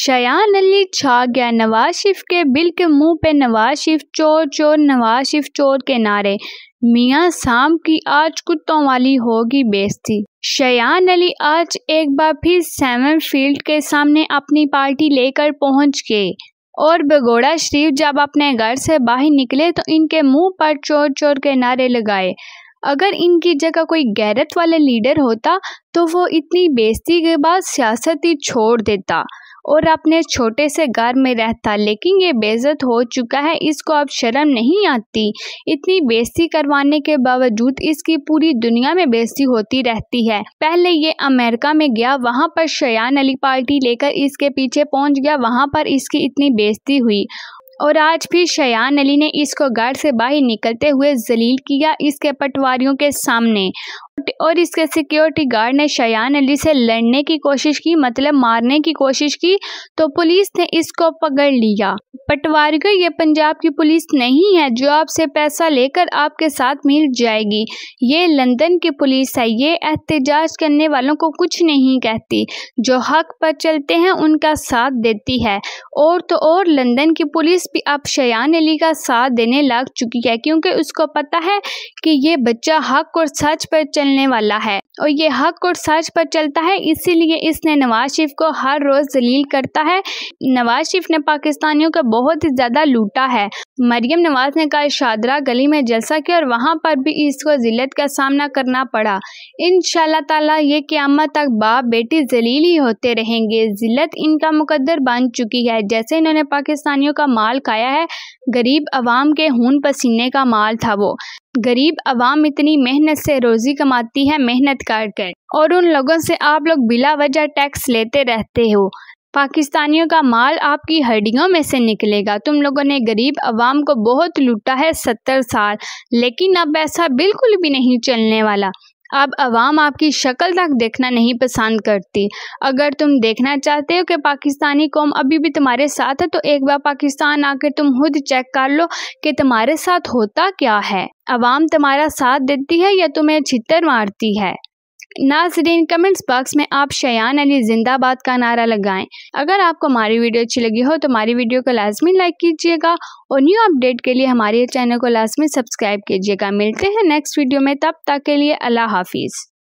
शयान अली छा गया नवाज शिफ के बिल के मुंह पे नवाज शिफ चोर चोर नवाज शिफ चोर के नारे मिया शाम की आज कुत्तों वाली होगी बेस्ती शयान अली आज एक बार फिर सेवन फील्ड के सामने अपनी पार्टी लेकर पहुंच गए और बगोड़ा शरीफ जब अपने घर से बाहर निकले तो इनके मुंह पर चोर चोर के नारे लगाए अगर इनकी जगह कोई गैरत वाला लीडर होता तो वो इतनी बेजती के बाद सियासत ही छोड़ देता और अपने छोटे से घर में रहता लेकिन ये बेजत हो चुका है इसको अब शर्म नहीं आती इतनी बेजती करवाने के बावजूद इसकी पूरी दुनिया में बेजती होती रहती है पहले ये अमेरिका में गया वहाँ पर शयान अली पार्टी लेकर इसके पीछे पहुँच गया वहाँ पर इसकी इतनी बेजती हुई और आज भी शयान अली ने इसको घर से बाहर निकलते हुए जलील किया इसके पटवारियों के सामने सिक्योरिटी और इसके सिक्योरिटी गार्ड ने शयान अली से लड़ने की कोशिश की मतलब मारने की कोशिश की तो पुलिस ने इसको पकड़ लिया पटवारगढ़ ये पंजाब की पुलिस नहीं है जो आपसे पैसा लेकर आपके साथ मिल जाएगी ये लंदन की पुलिस है ये एहतजाज करने वालों को कुछ नहीं कहती जो हक पर चलते हैं उनका साथ देती है और तो और लंदन की पुलिस भी अब शयान अली का साथ देने लग चुकी है क्योंकि उसको पता है कि ये बच्चा हक और सच पर चलने मिलने वाला है और ये हक और सच पर चलता है इसीलिए इसने नवाज शरीफ को हर रोज़ जलील करता है नवाज शरीफ ने पाकिस्तानियों का बहुत ही ज़्यादा लूटा है मरियम नवाज ने कहा शादरा गली में जलसा किया और वहाँ पर भी इसको जिलत का सामना करना पड़ा इन ताला ये क्यामत तक बाप बेटी जलील ही होते रहेंगे जिलत इनका मुकद्दर बन चुकी है जैसे इन्होंने पाकिस्तानियों का माल खाया है गरीब आवाम के खून पसीने का माल था वो गरीब आवाम इतनी मेहनत से रोज़ी कमाती है मेहनत कर कर और उन लोगों से आप लोग बिला वजह टैक्स लेते रहते हो पाकिस्तानियों का माल आपकी हड्डियों में से निकलेगा तुम लोगों ने गरीब आवाम को बहुत लूटा है सत्तर साल लेकिन अब ऐसा बिल्कुल भी नहीं चलने वाला अब आवाम आपकी शक्ल तक देखना नहीं पसंद करती अगर तुम देखना चाहते हो कि पाकिस्तानी कौम अभी भी तुम्हारे साथ है तो एक बार पाकिस्तान आकर तुम खुद चेक कर लो कि तुम्हारे साथ होता क्या है आवाम तुम्हारा साथ देती है या तुम्हें छितर मारती है नाजरीन कमेंट्स बॉक्स में आप शयान अली जिंदाबाद का नारा लगाएं अगर आपको हमारी वीडियो अच्छी लगी हो तो हमारी वीडियो को लाजमी लाइक कीजिएगा और न्यू अपडेट के लिए हमारे चैनल को लाजमी सब्सक्राइब कीजिएगा मिलते हैं नेक्स्ट वीडियो में तब तक के लिए अल्लाह हाफिज़